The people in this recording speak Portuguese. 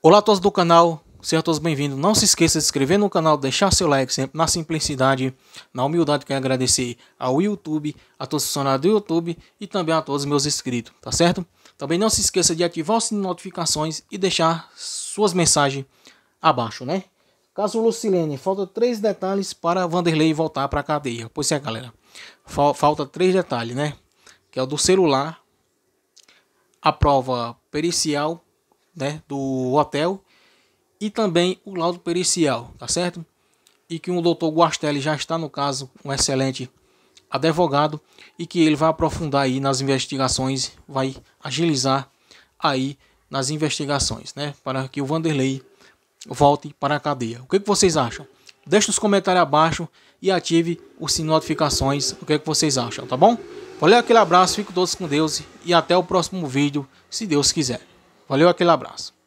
Olá a todos do canal, sejam todos bem-vindos. Não se esqueça de se inscrever no canal, deixar seu like sempre na simplicidade, na humildade. Quero é agradecer ao YouTube, a todos os funcionários do YouTube e também a todos os meus inscritos, tá certo? Também não se esqueça de ativar o sininho de notificações e deixar suas mensagens abaixo, né? Caso Lucilene, falta três detalhes para Vanderlei voltar para a cadeia. Pois é, galera, fal falta três detalhes, né? Que é o do celular, a prova pericial né, do hotel e também o laudo pericial, tá certo? E que o doutor Guastelli já está, no caso, um excelente advogado e que ele vai aprofundar aí nas investigações, vai agilizar aí nas investigações, né? Para que o Vanderlei volte para a cadeia. O que, é que vocês acham? Deixe nos comentários abaixo e ative o sininho de notificações. O que, é que vocês acham, tá bom? Valeu, aquele abraço, fico todos com Deus e até o próximo vídeo, se Deus quiser. Valeu, aquele abraço.